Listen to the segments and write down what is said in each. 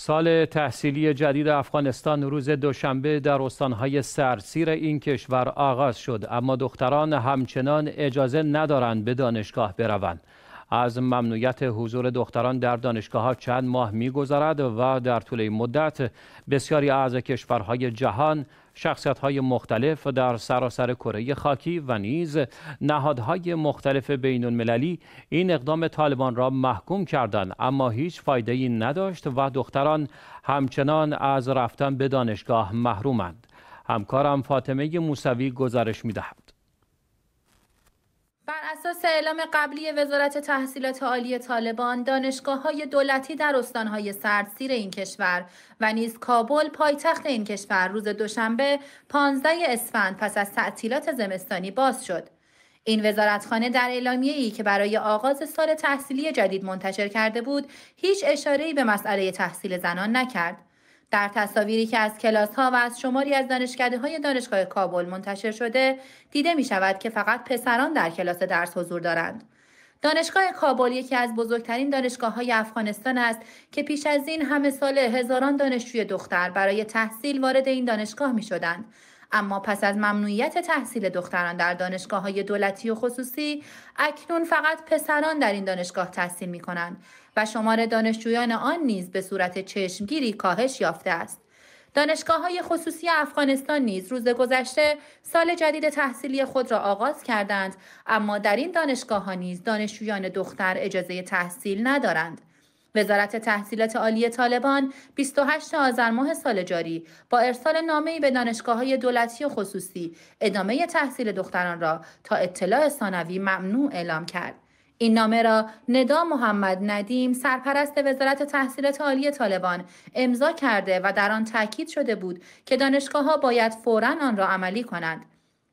سال تحصیلی جدید افغانستان روز دوشنبه در استانهای سرسیر این کشور آغاز شد اما دختران همچنان اجازه ندارند به دانشگاه بروند از ممنوعیت حضور دختران در دانشگاه ها چند ماه میگذرد و در طول مدت بسیاری از کشورهای جهان شخصیت های مختلف در سراسر کره خاکی و نیز نهادهای مختلف بین المللی این اقدام طالبان را محکوم کردند اما هیچ فایده ای نداشت و دختران همچنان از رفتن به دانشگاه محرومند همکارم فاطمه موسوی گزارش میدهد بر اساس اعلام قبلی وزارت تحصیلات عالی طالبان دانشگاه های دولتی در استانهای سردسیر این کشور و نیز کابل پایتخت این کشور روز دوشنبه 15 اسفند پس از تعطیلات زمستانی باز شد این وزارتخانه در اعلامیه ای که برای آغاز سال تحصیلی جدید منتشر کرده بود هیچ اشاره به مسئله تحصیل زنان نکرد در تصاویری که از کلاس ها و از شماری از دانشکده های دانشگاه کابل منتشر شده دیده می شود که فقط پسران در کلاس درس حضور دارند. دانشگاه کابل یکی از بزرگترین دانشگاه های افغانستان است که پیش از این همه سال هزاران دانشجوی دختر برای تحصیل وارد این دانشگاه می شدند اما پس از ممنوعیت تحصیل دختران در دانشگاه های دولتی و خصوصی اکنون فقط پسران در این دانشگاه تحصیل می کنند و شمار دانشجویان آن نیز به صورت چشمگیری کاهش یافته است. دانشگاه های خصوصی افغانستان نیز روز گذشته سال جدید تحصیلی خود را آغاز کردند اما در این دانشگاه ها نیز دانشجویان دختر اجازه تحصیل ندارند. وزارت تحصیلات عالی طالبان 28 آذر ماه سال جاری با ارسال نامه‌ای به دانشگاه‌های دولتی و خصوصی ادامه تحصیل دختران را تا اطلاع ثانوی ممنوع اعلام کرد. این نامه را ندا محمد ندیم سرپرست وزارت تحصیلات عالی طالبان امضا کرده و در آن تاکید شده بود که ها باید فوراً آن را عملی کنند.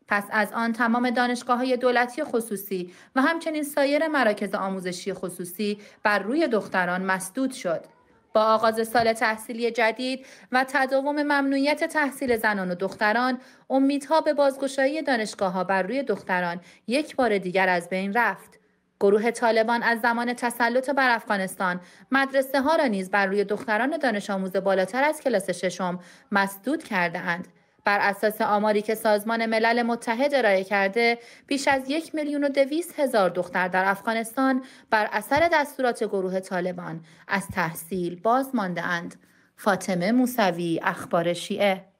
پس از آن تمام دانشگاه های دولتی خصوصی و همچنین سایر مراکز آموزشی خصوصی بر روی دختران مسدود شد. با آغاز سال تحصیلی جدید و تداوم ممنوعیت تحصیل زنان و دختران، امیدها به بازگشایی دانشگاه ها بر روی دختران یک بار دیگر از بین رفت. گروه طالبان از زمان تسلط بر افغانستان مدرسه ها را نیز بر روی دختران دانش آموز بالاتر از کلاس ششم مسدود کرده اند. بر اساس آماری که سازمان ملل متحد ارائه کرده بیش از یک میلیون و دویست هزار دختر در افغانستان بر اثر دستورات گروه طالبان از تحصیل باز مانده اند. فاطمه موسوی اخبار شیعه